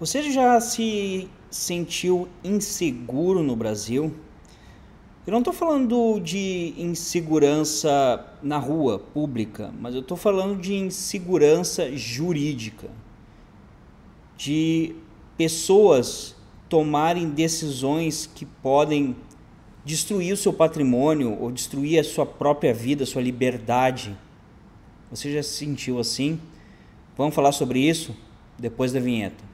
Você já se sentiu inseguro no Brasil? Eu não estou falando de insegurança na rua pública, mas eu estou falando de insegurança jurídica, de pessoas tomarem decisões que podem destruir o seu patrimônio ou destruir a sua própria vida, a sua liberdade. Você já se sentiu assim? Vamos falar sobre isso depois da vinheta.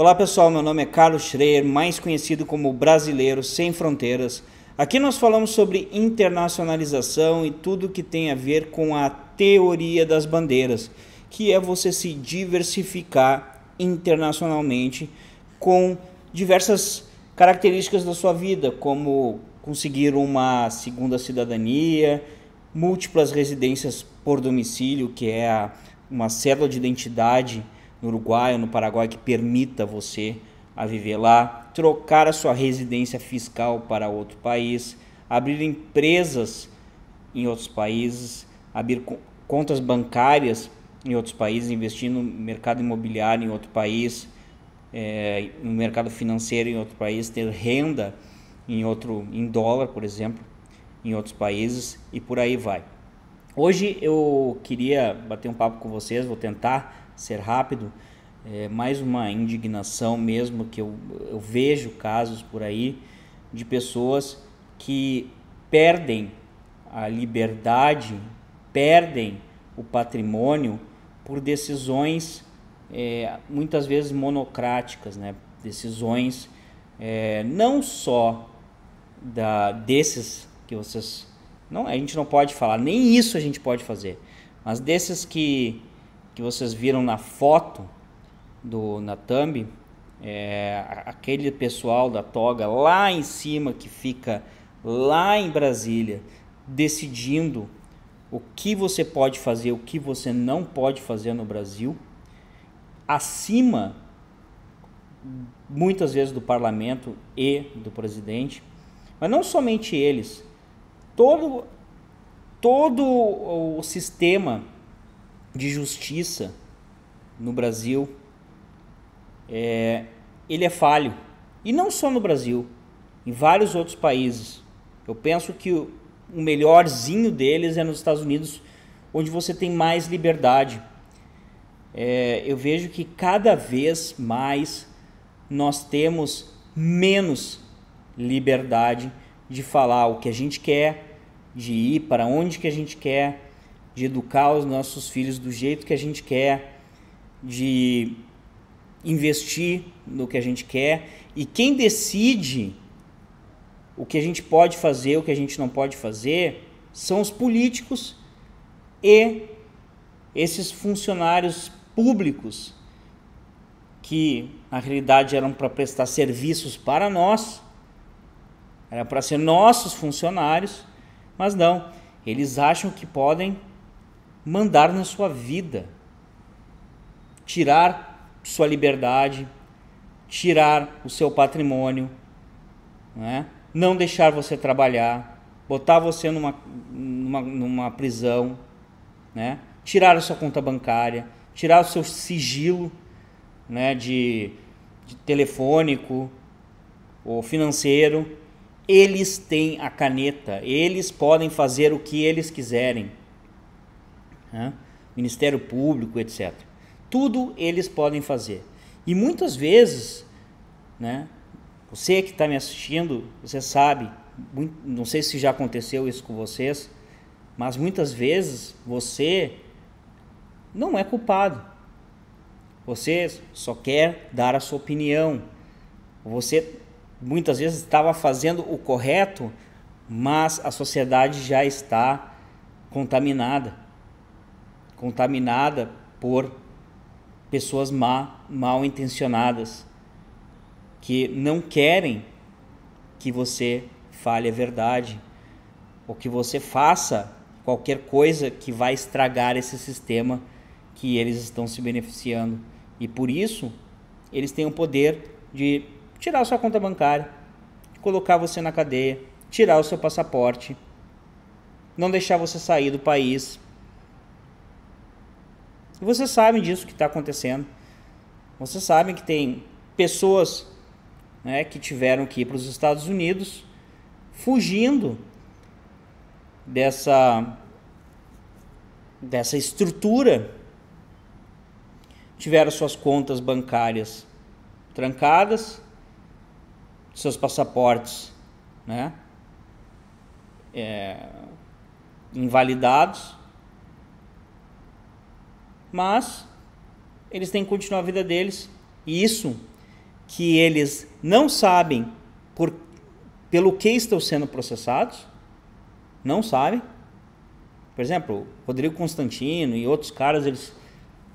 Olá pessoal, meu nome é Carlos Schreier, mais conhecido como Brasileiro Sem Fronteiras. Aqui nós falamos sobre internacionalização e tudo que tem a ver com a teoria das bandeiras, que é você se diversificar internacionalmente com diversas características da sua vida, como conseguir uma segunda cidadania, múltiplas residências por domicílio, que é uma célula de identidade no Uruguai ou no Paraguai que permita você a viver lá, trocar a sua residência fiscal para outro país, abrir empresas em outros países, abrir contas bancárias em outros países, investir no mercado imobiliário em outro país, é, no mercado financeiro em outro país, ter renda em outro, em dólar, por exemplo, em outros países e por aí vai. Hoje eu queria bater um papo com vocês, vou tentar ser rápido, é mais uma indignação mesmo que eu, eu vejo casos por aí de pessoas que perdem a liberdade, perdem o patrimônio por decisões é, muitas vezes monocráticas, né? decisões é, não só da desses que vocês não a gente não pode falar nem isso a gente pode fazer, mas desses que que vocês viram na foto do na thumb, é, aquele pessoal da toga lá em cima que fica lá em Brasília decidindo o que você pode fazer, o que você não pode fazer no Brasil, acima muitas vezes do parlamento e do presidente, mas não somente eles, todo todo o sistema de justiça no Brasil, é, ele é falho. E não só no Brasil, em vários outros países. Eu penso que o, melhorzinho deles é nos Estados Unidos, onde você tem mais liberdade. É, eu vejo que cada vez mais nós temos menos liberdade de falar o que a gente quer, de ir para onde que a gente quer, de educar os nossos filhos do jeito que a gente quer, de investir no que a gente quer. E quem decide o que a gente pode fazer, o que a gente não pode fazer, são os políticos e esses funcionários públicos que na realidade eram para prestar serviços para nós, eram para ser nossos funcionários, mas não, eles acham que podem mandar na sua vida, tirar sua liberdade, tirar o seu patrimônio, né? não deixar você trabalhar, botar você numa, numa, numa prisão, né? tirar a sua conta bancária, tirar o seu sigilo né? de, de telefônico ou financeiro. Eles têm a caneta, eles podem fazer o que eles quiserem né? Ministério Público, etc. Tudo eles podem fazer. E muitas vezes, né, você que está me assistindo, você sabe, não sei se já aconteceu isso com vocês, mas muitas vezes você não é culpado. Você só quer dar a sua opinião. Você muitas vezes estava fazendo o correto, mas a sociedade já está contaminada contaminada por pessoas má, mal intencionadas que não querem que você fale a verdade ou que você faça qualquer coisa que vai estragar esse sistema que eles estão se beneficiando. E por isso, eles têm o poder de tirar sua conta bancária, colocar você na cadeia, tirar o seu passaporte, não deixar você sair do país, e vocês sabem disso que está acontecendo. Vocês sabem que tem pessoas né, que tiveram que ir para os Estados Unidos fugindo dessa, dessa estrutura, tiveram suas contas bancárias trancadas, seus passaportes né, é, invalidados mas eles têm que continuar a vida deles. E isso que eles não sabem por, pelo que estão sendo processados, não sabem. Por exemplo, Rodrigo Constantino e outros caras, eles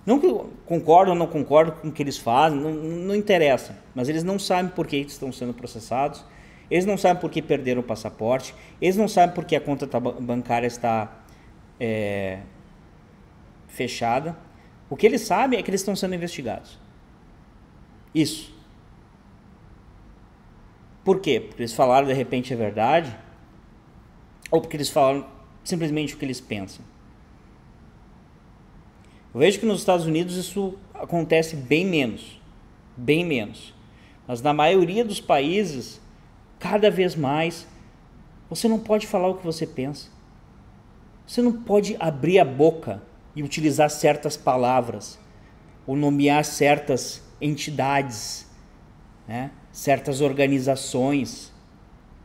não concordam ou não concordam com o que eles fazem, não, não interessa, mas eles não sabem por que estão sendo processados, eles não sabem por que perderam o passaporte, eles não sabem por que a conta bancária está é, fechada. O que eles sabem é que eles estão sendo investigados. Isso. Por quê? Porque eles falaram de repente a é verdade? Ou porque eles falaram simplesmente o que eles pensam? Eu vejo que nos Estados Unidos isso acontece bem menos. Bem menos. Mas na maioria dos países, cada vez mais, você não pode falar o que você pensa. Você não pode abrir a boca e utilizar certas palavras, ou nomear certas entidades, né? certas organizações,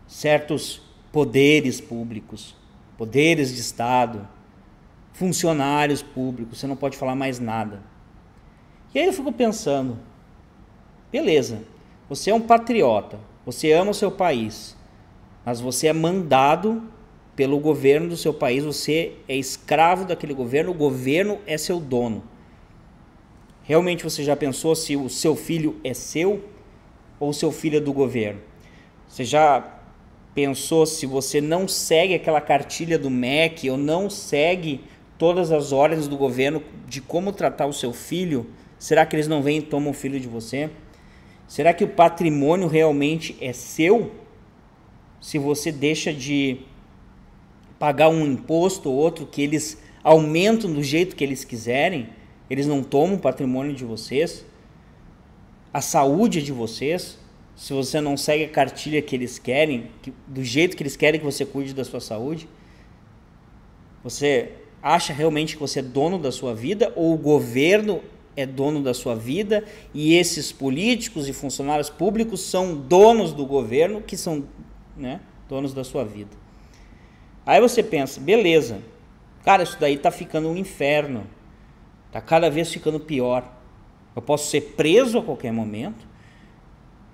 certos poderes públicos, poderes de Estado, funcionários públicos, você não pode falar mais nada. E aí eu fico pensando, beleza, você é um patriota, você ama o seu país, mas você é mandado pelo governo do seu país, você é escravo daquele governo, o governo é seu dono. Realmente você já pensou se o seu filho é seu ou seu filho é do governo? Você já pensou se você não segue aquela cartilha do MEC ou não segue todas as ordens do governo de como tratar o seu filho? Será que eles não vêm e tomam o filho de você? Será que o patrimônio realmente é seu? Se você deixa de pagar um imposto ou outro que eles aumentam do jeito que eles quiserem, eles não tomam o patrimônio de vocês, a saúde é de vocês, se você não segue a cartilha que eles querem, que, do jeito que eles querem que você cuide da sua saúde, você acha realmente que você é dono da sua vida ou o governo é dono da sua vida e esses políticos e funcionários públicos são donos do governo que são né, donos da sua vida? Aí você pensa, beleza, cara, isso daí tá ficando um inferno, tá cada vez ficando pior. Eu posso ser preso a qualquer momento,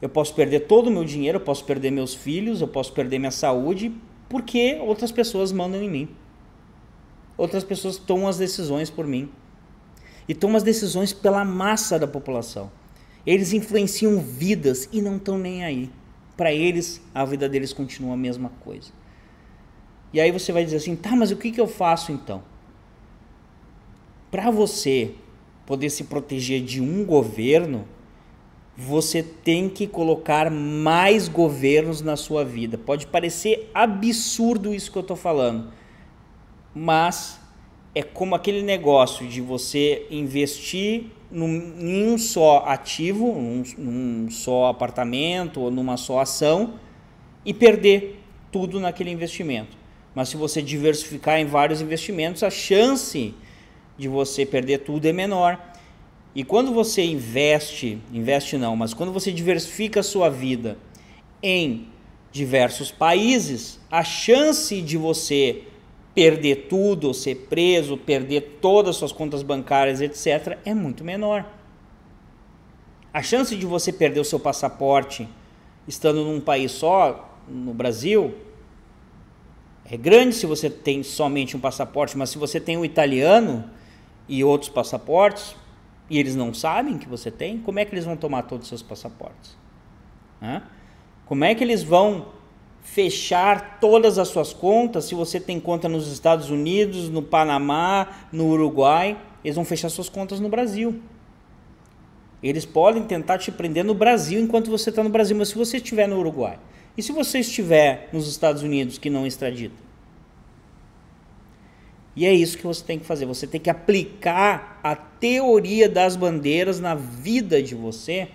eu posso perder todo o meu dinheiro, eu posso perder meus filhos, eu posso perder minha saúde, porque outras pessoas mandam em mim. Outras pessoas tomam as decisões por mim. E tomam as decisões pela massa da população. Eles influenciam vidas e não estão nem aí. Para eles, a vida deles continua a mesma coisa. E aí você vai dizer assim: tá, mas o que, que eu faço então? Para você poder se proteger de um governo, você tem que colocar mais governos na sua vida. Pode parecer absurdo isso que eu estou falando, mas é como aquele negócio de você investir num, em um só ativo, num, num só apartamento ou numa só ação e perder tudo naquele investimento. Mas se você diversificar em vários investimentos, a chance de você perder tudo é menor. E quando você investe, investe não, mas quando você diversifica a sua vida em diversos países, a chance de você perder tudo, ser preso, perder todas as suas contas bancárias, etc., é muito menor. A chance de você perder o seu passaporte estando num país só, no Brasil, é grande se você tem somente um passaporte, mas se você tem um italiano e outros passaportes, e eles não sabem que você tem, como é que eles vão tomar todos os seus passaportes? Hã? Como é que eles vão fechar todas as suas contas se você tem conta nos Estados Unidos, no Panamá, no Uruguai? Eles vão fechar suas contas no Brasil. Eles podem tentar te prender no Brasil enquanto você está no Brasil, mas se você estiver no Uruguai, e se você estiver nos Estados Unidos que não extradita? E é isso que você tem que fazer. Você tem que aplicar a teoria das bandeiras na vida de você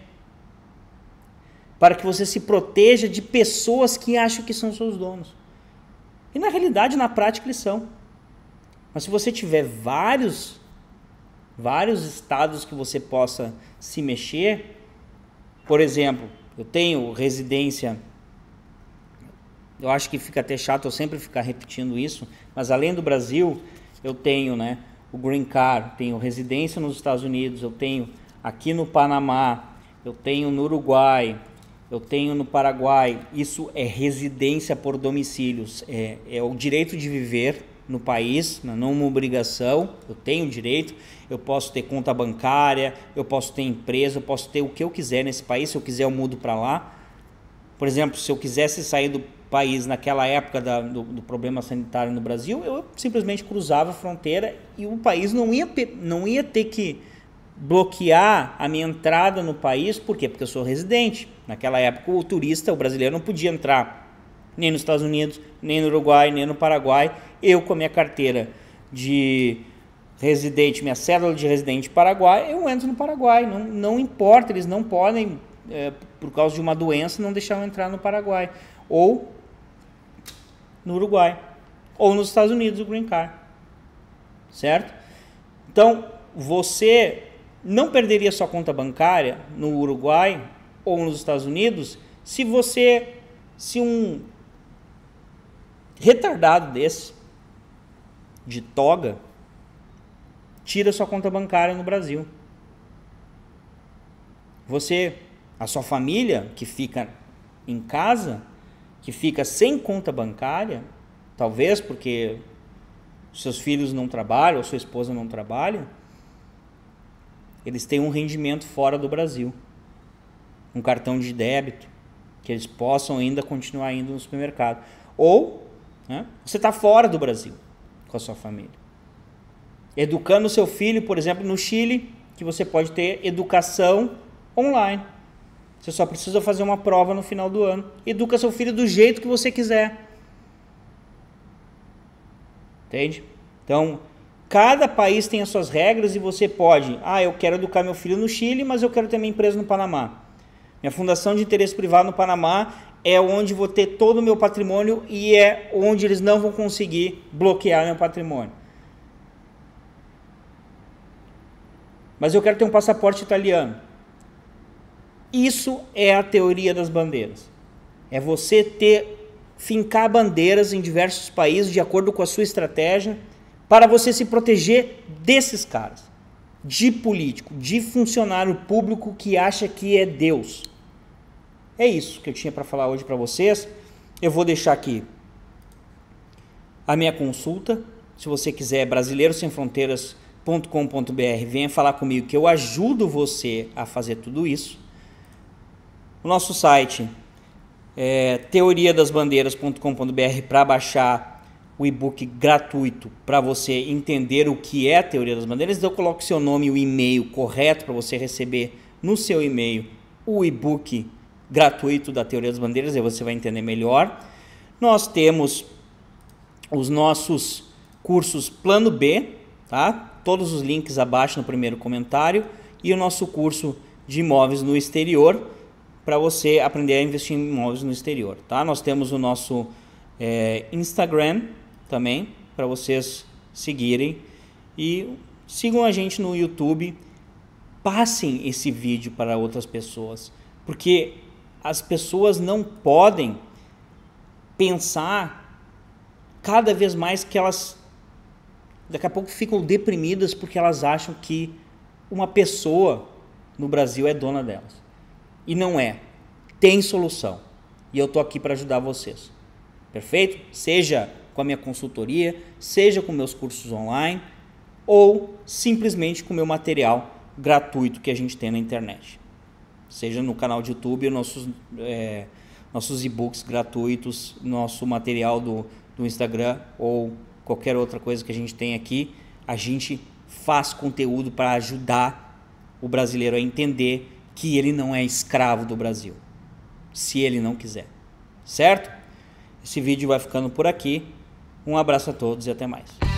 para que você se proteja de pessoas que acham que são seus donos. E na realidade, na prática, eles são. Mas se você tiver vários, vários estados que você possa se mexer, por exemplo, eu tenho residência eu acho que fica até chato eu sempre ficar repetindo isso, mas além do Brasil, eu tenho né, o green card, tenho residência nos Estados Unidos, eu tenho aqui no Panamá, eu tenho no Uruguai, eu tenho no Paraguai. Isso é residência por domicílios, é, é o direito de viver no país, né, não uma obrigação, eu tenho direito, eu posso ter conta bancária, eu posso ter empresa, eu posso ter o que eu quiser nesse país, se eu quiser eu mudo para lá. Por exemplo, se eu quisesse sair do país naquela época da, do, do, problema sanitário no Brasil, eu simplesmente cruzava a fronteira e o país não ia, não ia ter que bloquear a minha entrada no país, por quê? Porque eu sou residente. Naquela época, o turista, o brasileiro, não podia entrar nem nos Estados Unidos, nem no Uruguai, nem no Paraguai. Eu, com a minha carteira de residente, minha cédula de residente paraguai, eu entro no Paraguai. Não, não importa, eles não podem, é, por causa de uma doença, não deixar eu entrar no Paraguai. Ou no Uruguai ou nos Estados Unidos o green card. Certo? Então, você não perderia sua conta bancária no Uruguai ou nos Estados Unidos se você se um retardado desse de toga tira sua conta bancária no Brasil. Você, a sua família que fica em casa, que fica sem conta bancária, talvez porque seus filhos não trabalham ou sua esposa não trabalha, eles têm um rendimento fora do Brasil. Um cartão de débito, que eles possam ainda continuar indo no supermercado. Ou né, você está fora do Brasil com a sua família. Educando seu filho, por exemplo, no Chile, que você pode ter educação online. Você só precisa fazer uma prova no final do ano. Educa seu filho do jeito que você quiser. Entende? Então, cada país tem as suas regras e você pode, ah, eu quero educar meu filho no Chile, mas eu quero ter minha empresa no Panamá. Minha fundação de interesse privado no Panamá é onde vou ter todo o meu patrimônio e é onde eles não vão conseguir bloquear meu patrimônio. Mas eu quero ter um passaporte italiano. Isso é a teoria das bandeiras. É você ter fincar bandeiras em diversos países de acordo com a sua estratégia para você se proteger desses caras, de político, de funcionário público que acha que é Deus. É isso que eu tinha para falar hoje para vocês. Eu vou deixar aqui a minha consulta. Se você quiser, brasileirossemfronteiras.com.br venha falar comigo que eu ajudo você a fazer tudo isso o nosso site é teoriadasbandeiras.com.br para baixar o e-book gratuito para você entender o que é a teoria das bandeiras. eu coloco seu nome e o e-mail correto para você receber no seu e-mail o e-book gratuito da teoria das bandeiras e você vai entender melhor. Nós temos os nossos cursos Plano B, tá? Todos os links abaixo no primeiro comentário e o nosso curso de imóveis no exterior para você aprender a investir em imóveis no exterior, tá? Nós temos o nosso é, Instagram também para vocês seguirem e sigam a gente no YouTube, passem esse vídeo para outras pessoas, porque as pessoas não podem pensar cada vez mais que elas daqui a pouco ficam deprimidas porque elas acham que uma pessoa no Brasil é dona delas e não é. Tem solução. E eu tô aqui para ajudar vocês. Perfeito? Seja com a minha consultoria, seja com meus cursos online ou simplesmente com meu material gratuito que a gente tem na internet. Seja no canal de YouTube, nossos, é, nossos e-books gratuitos, nosso material do, do Instagram ou qualquer outra coisa que a gente tem aqui, a gente faz conteúdo para ajudar o brasileiro a entender que ele não é escravo do Brasil, se ele não quiser. Certo? Esse vídeo vai ficando por aqui. Um abraço a todos e até mais.